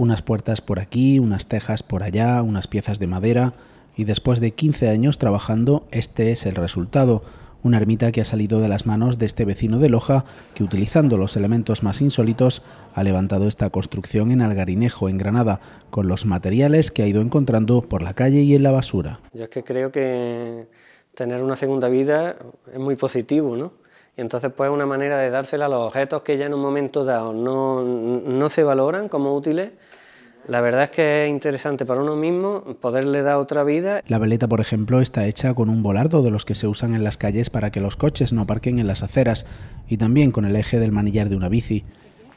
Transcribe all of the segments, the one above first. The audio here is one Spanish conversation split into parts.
unas puertas por aquí, unas tejas por allá, unas piezas de madera, y después de 15 años trabajando, este es el resultado. Una ermita que ha salido de las manos de este vecino de Loja, que utilizando los elementos más insólitos ha levantado esta construcción en Algarinejo, en Granada, con los materiales que ha ido encontrando por la calle y en la basura. Yo es que creo que tener una segunda vida es muy positivo, ¿no? ...y Entonces, pues una manera de dársela a los objetos que ya en un momento dado no, no se valoran como útiles. La verdad es que es interesante para uno mismo poderle dar otra vida. La veleta, por ejemplo, está hecha con un volardo de los que se usan en las calles para que los coches no aparquen en las aceras y también con el eje del manillar de una bici.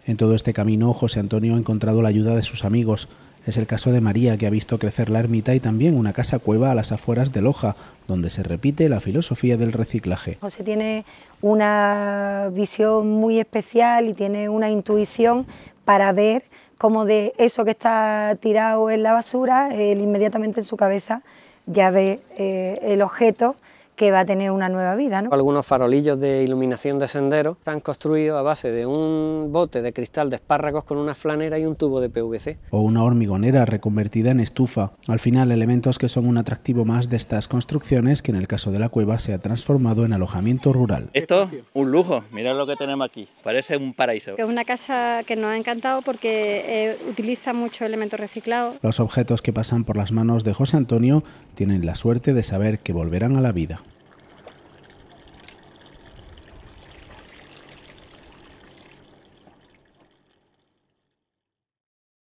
En todo este camino, José Antonio ha encontrado la ayuda de sus amigos, es el caso de María, que ha visto crecer la ermita y también una casa cueva a las afueras de Loja, donde se repite la filosofía del reciclaje. José tiene una visión muy especial y tiene una intuición para ver cómo de eso que está tirado en la basura, él inmediatamente en su cabeza ya ve eh, el objeto que va a tener una nueva vida. ¿no? Algunos farolillos de iluminación de sendero... están construidos a base de un bote de cristal de espárragos con una flanera y un tubo de PVC. O una hormigonera reconvertida en estufa. Al final, elementos que son un atractivo más de estas construcciones que en el caso de la cueva se ha transformado en alojamiento rural. Esto, un lujo, mirad lo que tenemos aquí, parece un paraíso. Es una casa que nos ha encantado porque eh, utiliza mucho elementos reciclados. Los objetos que pasan por las manos de José Antonio tienen la suerte de saber que volverán a la vida.